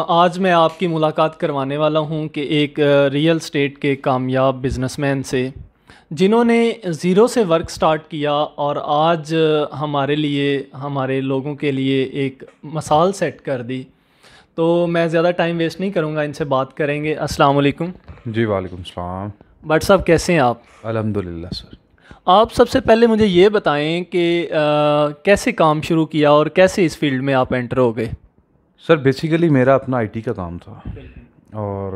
आज मैं आपकी मुलाकात करवाने वाला हूं कि एक रियल स्टेट के कामयाब बिजनेसमैन से जिन्होंने ज़ीरो से वर्क स्टार्ट किया और आज हमारे लिए हमारे लोगों के लिए एक मसाल सेट कर दी तो मैं ज़्यादा टाइम वेस्ट नहीं करूंगा इनसे बात करेंगे अस्सलाम वालेकुम जी वालेकुम सलाम बट साहब कैसे हैं आप अलहमदिल्ला सर आप सबसे पहले मुझे ये बताएं कि आ, कैसे काम शुरू किया और कैसे इस फील्ड में आप एंटर हो गए सर बेसिकली मेरा अपना आईटी का काम था और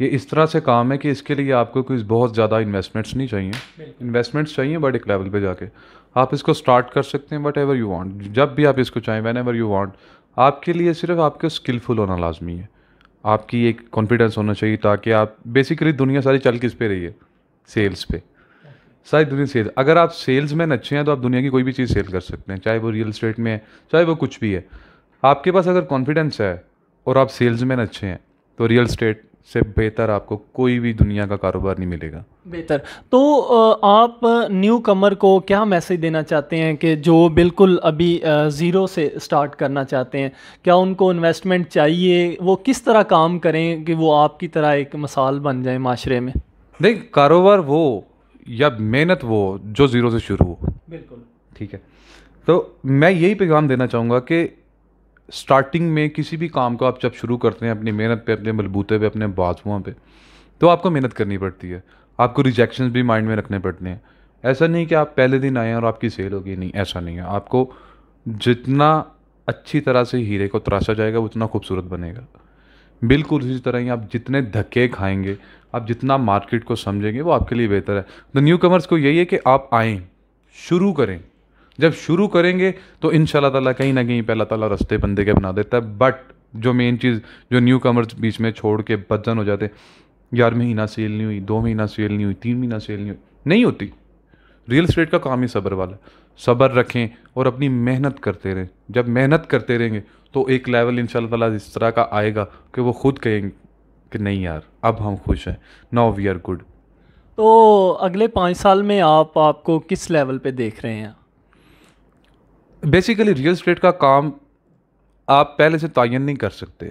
ये इस तरह से काम है कि इसके लिए आपको कुछ बहुत ज़्यादा इन्वेस्टमेंट्स नहीं चाहिए इन्वेस्टमेंट्स चाहिए बट एक लेवल पे जाके आप इसको स्टार्ट कर सकते हैं वट एवर यू वांट जब भी आप इसको चाहें वैन एवर यू वांट आपके लिए सिर्फ आपके स्किलफुल होना लाजमी है आपकी एक कॉन्फिडेंस होना चाहिए ताकि आप बेसिकली दुनिया सारी चल किस पे रही है सेल्स पे सारी दुनिया सेल्स अगर आप सेल्स मैन अच्छे हैं तो आप दुनिया की कोई भी चीज़ सेल कर सकते हैं चाहे वो रियल इस्टेट में है चाहे वो कुछ भी है आपके पास अगर कॉन्फिडेंस है और आप सेल्समैन अच्छे हैं तो रियल स्टेट से बेहतर आपको कोई भी दुनिया का कारोबार नहीं मिलेगा बेहतर तो आप न्यू कमर को क्या मैसेज देना चाहते हैं कि जो बिल्कुल अभी ज़ीरो से स्टार्ट करना चाहते हैं क्या उनको इन्वेस्टमेंट चाहिए वो किस तरह काम करें कि वो आपकी तरह एक मिसाल बन जाए माशरे में देख कारोबार वो या मेहनत वो जो ज़ीरो से शुरू हो बिल्कुल ठीक है तो मैं यही पैगाम देना चाहूँगा कि स्टार्टिंग में किसी भी काम को आप जब शुरू करते हैं अपनी मेहनत पे अपने मलबूते पे अपने बाजुओं पे तो आपको मेहनत करनी पड़ती है आपको रिजेक्शन भी माइंड में रखने पड़ते हैं ऐसा नहीं कि आप पहले दिन आए और आपकी सेल होगी नहीं ऐसा नहीं है आपको जितना अच्छी तरह से हीरे को तराशा जाएगा उतना खूबसूरत बनेगा बिल्कुल उसी तरह ही आप जितने धक्के खाएंगे आप जितना मार्केट को समझेंगे वो आपके लिए बेहतर है द न्यू कमर्स को यही है कि आप आएँ शुरू करें जब शुरू करेंगे तो इन ताला कहीं ना कहीं पहला ताला रस्ते बंदे के बना देता है बट जो मेन चीज़ जो न्यू कमर्स बीच में छोड़ के बदजन हो जाते यार महीना सेल नहीं हुई दो महीना सेल नहीं हुई तीन महीना सेल नहीं हुई नहीं होती रियल स्टेट का काम ही सब्र वाला सब्र रखें और अपनी मेहनत करते रहें जब मेहनत करते रहेंगे तो एक लेवल इन ताला इस तरह का आएगा कि वो खुद कहेंगे कि नहीं यार अब हम खुश हैं नाउ वी आर गुड तो अगले पाँच साल में आप आपको किस लेवल पे देख रहे हैं बेसिकली रियल स्टेट का काम आप पहले से तयन नहीं कर सकते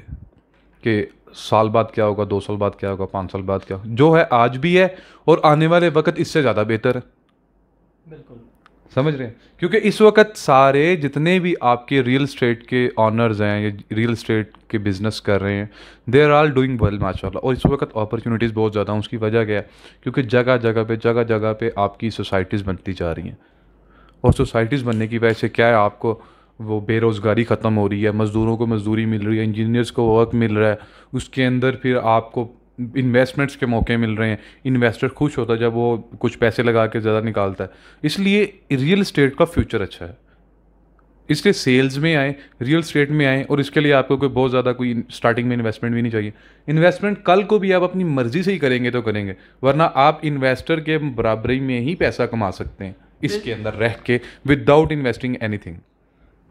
कि साल बाद क्या होगा दो साल बाद क्या होगा पाँच साल बाद क्या होगा जो है आज भी है और आने वाले वक्त इससे ज़्यादा बेहतर है बिल्कुल समझ रहे हैं क्योंकि इस वक्त सारे जितने भी आपके रियल स्टेट के ऑनर्स हैं या रियल स्टेट के बिजनेस कर रहे हैं they are all doing well माशाल्लाह और इस वक्त अपॉर्चुनिटीज़ बहुत ज़्यादा हैं उसकी वजह क्या है क्योंकि जगह जगह पे जगह जगह पे आपकी सोसाइटीज़ बनती जा रही हैं और सोसाइटीज़ बनने की वजह से क्या है आपको वो बेरोज़गारी ख़त्म हो रही है मज़दूरों को मज़दूरी मिल रही है इंजीनियर्स को वर्क मिल रहा है उसके अंदर फिर आपको इन्वेस्टमेंट्स के मौके मिल रहे हैं इन्वेस्टर खुश होता है जब वो कुछ पैसे लगा के ज़्यादा निकालता है इसलिए रियल इस्टेट का फ्यूचर अच्छा है इसलिए सेल्स में आए रियल स्टेट में आए और इसके लिए आपको कोई बहुत ज़्यादा कोई स्टार्टिंग में इन्वेस्टमेंट भी नहीं चाहिए इन्वेस्टमेंट कल को भी आप अपनी मर्ज़ी से ही करेंगे तो करेंगे वरना आप इन्वेस्टर के बराबरी में ही पैसा कमा सकते हैं इसके अंदर रह के विदाउट इन्वेस्टिंग एनी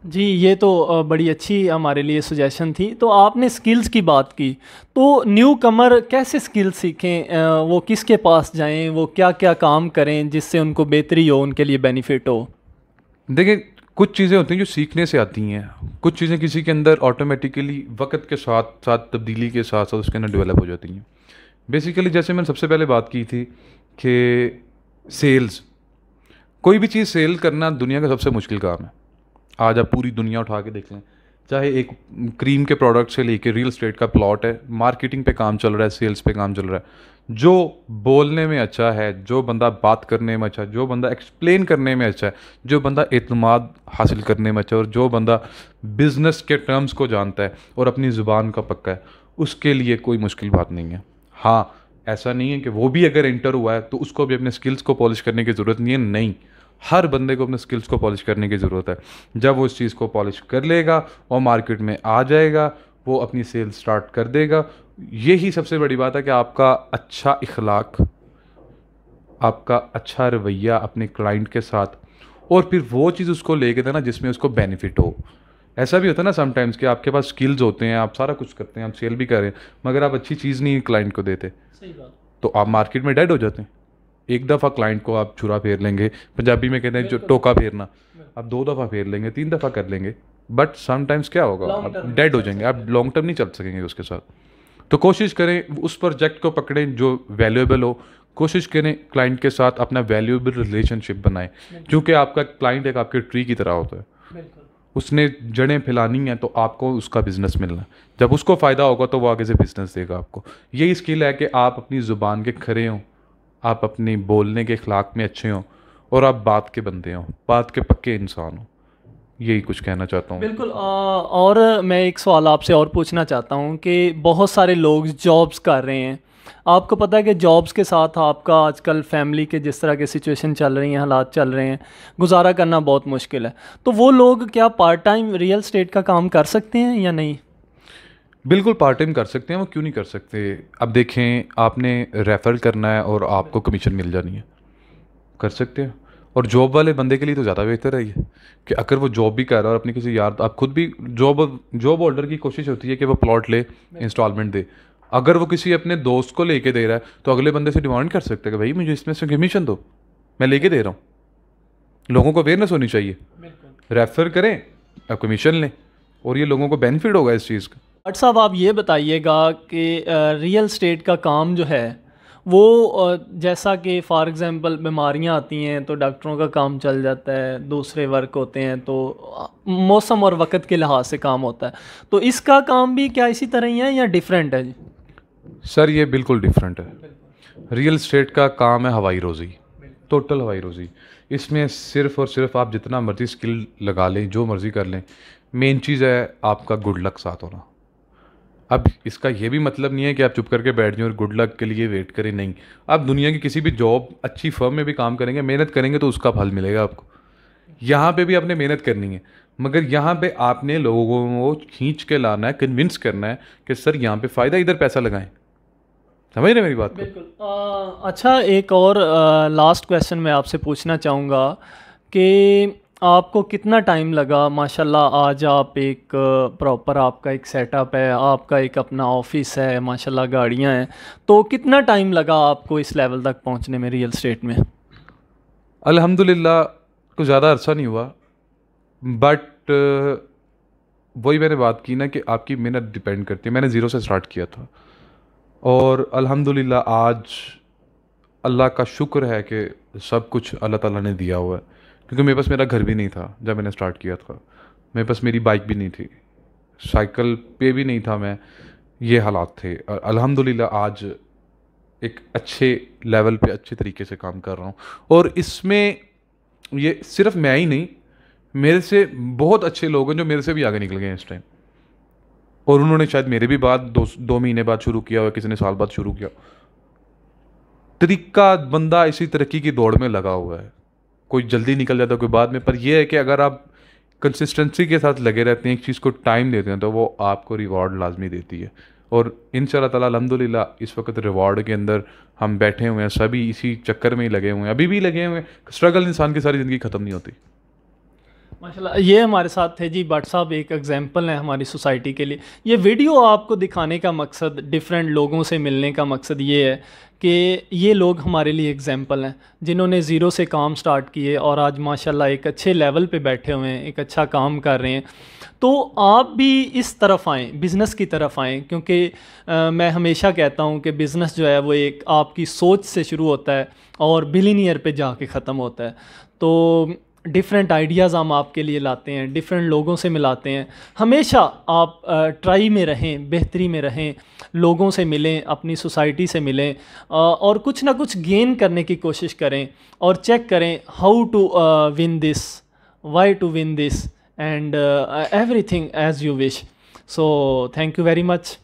जी ये तो बड़ी अच्छी हमारे लिए सुजेशन थी तो आपने स्किल्स की बात की तो न्यू कमर कैसे स्किल्स सीखें वो किसके पास जाएं वो क्या क्या काम करें जिससे उनको बेहतरी हो उनके लिए बेनिफिट हो देखिए कुछ चीज़ें होती हैं जो सीखने से आती हैं कुछ चीज़ें किसी के अंदर ऑटोमेटिकली वक्त के साथ साथ तब्दीली के साथ साथ उसके अंदर डेवलप हो जाती हैं बेसिकली जैसे मैंने सबसे पहले बात की थी कि सेल्स कोई भी चीज़ सेल करना दुनिया का सबसे मुश्किल काम है आज आप पूरी दुनिया उठा के देख लें चाहे एक क्रीम के प्रोडक्ट से लेके रियल स्टेट का प्लॉट है मार्केटिंग पे काम चल रहा है सेल्स पे काम चल रहा है जो बोलने में अच्छा है जो बंदा बात करने में अच्छा है जो बंदा एक्सप्लेन करने में अच्छा है जो बंदा अतमाद हासिल करने में अच्छा है और जो बंदा बिजनेस के टर्म्स को जानता है और अपनी ज़ुबान का पक्का है उसके लिए कोई मुश्किल बात नहीं है हाँ ऐसा नहीं है कि वो भी अगर इंटर हुआ है तो उसको भी अपने स्किल्स को पॉलिश करने की ज़रूरत नहीं है नहीं हर बंदे को अपने स्किल्स को पॉलिश करने की ज़रूरत है जब वो इस चीज़ को पॉलिश कर लेगा और मार्केट में आ जाएगा वो अपनी सेल स्टार्ट कर देगा यही सबसे बड़ी बात है कि आपका अच्छा इखलाक आपका अच्छा रवैया अपने क्लाइंट के साथ और फिर वो चीज़ उसको लेके देना जिसमें उसको बेनिफिट हो ऐसा भी होता है ना समटाइम्स कि आपके पास स्किल्स होते हैं आप सारा कुछ करते हैं आप सेल भी कर रहे हैं मगर आप अच्छी चीज़ नहीं क्लाइंट को देते सही बात तो आप मार्केट में डेड हो जाते हैं एक दफ़ा क्लाइंट को आप छुरा फेर लेंगे पंजाबी में कहते हैं जो टोका फेरना आप दो दफ़ा फेर लेंगे तीन दफ़ा कर लेंगे बट समटाइम्स क्या होगा आप डेड हो जाएंगे आप लॉन्ग टर्म नहीं चल सकेंगे उसके साथ तो कोशिश करें उस प्रोजेक्ट को पकड़ें जो वैल्यूएबल हो कोशिश करें क्लाइंट के साथ अपना वैल्यूएबल रिलेशनशिप बनाएं क्योंकि आपका क्लाइंट एक आपके ट्री की तरह होता है उसने जड़ें फैलानी हैं तो आपको उसका बिज़नेस मिलना जब उसको फ़ायदा होगा तो वो आगे से बिज़नेस देगा आपको यही स्किल है कि आप अपनी ज़ुबान के खरे हों आप अपनी बोलने के अखलाक में अच्छे हों और आप बात के बंदे हों बात के पक्के इंसान हों यही कुछ कहना चाहता हूँ बिल्कुल आ, और मैं एक सवाल आपसे और पूछना चाहता हूँ कि बहुत सारे लोग जॉब्स कर रहे हैं आपको पता है कि जॉब्स के साथ आपका आजकल फैमिली के जिस तरह के सिचुएशन चल रही हैं हालात चल रहे हैं गुजारा करना बहुत मुश्किल है तो वो लोग क्या पार्ट टाइम रियल स्टेट का काम कर सकते हैं या नहीं बिल्कुल पार्ट टाइम कर सकते हैं वो क्यों नहीं कर सकते अब देखें आपने रेफ़र करना है और आपको कमीशन मिल जानी है कर सकते हैं और जॉब वाले बंदे के लिए तो ज़्यादा बेहतर है ये कि अगर वो जॉब भी कर रहा है और अपने किसी यार आप खुद भी जॉब जॉब होल्डर की कोशिश होती है कि वो प्लॉट ले इंस्टॉलमेंट दे अगर वो किसी अपने दोस्त को लेके दे रहा है तो अगले बंदे से डिमांड कर सकते हैं कि भाई मुझे इसमें से कमीशन दो मैं लेके दे रहा हूँ लोगों को अवेयरनेस होनी चाहिए रेफर करें आप कमीशन लें और ये लोगों को बेनिफिट होगा इस चीज़ का बट साहब आप ये बताइएगा कि रियल स्टेट का काम जो है वो जैसा कि फॉर एग्ज़ाम्पल बीमारियाँ आती हैं तो डॉक्टरों का काम चल जाता है दूसरे वर्क होते हैं तो मौसम और वक़्त के लिहाज से काम होता है तो इसका काम भी क्या इसी तरह ही है या डिफरेंट है जी सर ये बिल्कुल डिफरेंट है रियल स्टेट का काम है हवाई रोज़ी टोटल हवाई रोज़ी इसमें सिर्फ और सिर्फ आप जितना मर्ज़ी स्किल लगा लें जो मर्ज़ी कर लें मेन चीज़ है आपका गुड लक साथ होना अब इसका यह भी मतलब नहीं है कि आप चुप करके बैठ जाएं और गुड लक के लिए वेट करें नहीं आप दुनिया की किसी भी जॉब अच्छी फर्म में भी काम करेंगे मेहनत करेंगे तो उसका फल मिलेगा आपको यहाँ पे भी आपने मेहनत करनी है मगर यहाँ पे आपने लोगों को खींच के लाना है कन्विंस करना है कि सर यहाँ पे फ़ायदा इधर पैसा लगाएं समझ रहे मेरी बात बिल्कुल आ, अच्छा एक और आ, लास्ट क्वेश्चन मैं आपसे पूछना चाहूँगा कि आपको कितना टाइम लगा माशाल्लाह आज आप एक प्रॉपर आपका एक सेटअप है आपका एक अपना ऑफिस है माशाल्लाह गाड़ियाँ हैं तो कितना टाइम लगा आपको इस लेवल तक पहुँचने में रियल स्टेट में अल्हम्दुलिल्लाह कुछ ज़्यादा अर्सा नहीं हुआ बट वही मैंने बात की ना कि आपकी मेहनत डिपेंड करती है मैंने ज़ीरो से स्टार्ट किया था और अल्हम्दुलिल्लाह आज अल्लाह का शुक्र है कि सब कुछ अल्लाह ताला ने दिया हुआ है क्योंकि मेरे पास मेरा घर भी नहीं था जब मैंने स्टार्ट किया था मेरे पास मेरी बाइक भी नहीं थी साइकिल पे भी नहीं था मैं ये हालात थे और अल्हम्दुलिल्लाह आज एक अच्छे लेवल पे अच्छे तरीके से काम कर रहा हूँ और इसमें ये सिर्फ मैं ही नहीं मेरे से बहुत अच्छे लोग हैं जो मेरे से भी आगे निकल गए हैं इस टाइम और उन्होंने शायद मेरे भी बाद दो दो महीने बाद शुरू किया हो किसी ने साल बाद शुरू किया तरीका बंदा इसी तरक्की की दौड़ में लगा हुआ है कोई जल्दी निकल जाता है कोई बाद में पर यह है कि अगर आप कंसिस्टेंसी के साथ लगे रहते हैं एक चीज़ को टाइम देते हैं तो वो आपको रिवॉर्ड लाजमी देती है और इन अलहमदिल्ला इस वक्त रिवॉर्ड के अंदर हम बैठे हुए हैं सभी इसी चक्कर में ही लगे हुए हैं अभी भी लगे हुए हैं स्ट्रगल इंसान की सारी ज़िंदगी ख़त्म नहीं होती माशाल्लाह ये हमारे साथ थे जी भट्ट साहब एक एग्जांपल है हमारी सोसाइटी के लिए ये वीडियो आपको दिखाने का मकसद डिफरेंट लोगों से मिलने का मकसद ये है कि ये लोग हमारे लिए एग्जाम्पल हैं जिन्होंने ज़ीरो से काम स्टार्ट किए और आज माशाल्लाह एक अच्छे लेवल पे बैठे हुए हैं एक अच्छा काम कर रहे हैं तो आप भी इस तरफ आएँ बिज़नेस की तरफ आएँ क्योंकि मैं हमेशा कहता हूँ कि बिज़नेस जो है वो एक आपकी सोच से शुरू होता है और बिलीनियर पे जाके ख़त्म होता है तो डिफरेंट आइडियाज़ हम आपके लिए लाते हैं डिफरेंट लोगों से मिलाते हैं हमेशा आप ट्राई में रहें बेहतरी में रहें लोगों से मिलें अपनी सोसाइटी से मिलें और कुछ ना कुछ गेन करने की कोशिश करें और चेक करें how to win this why to win this and everything as you wish so thank you very much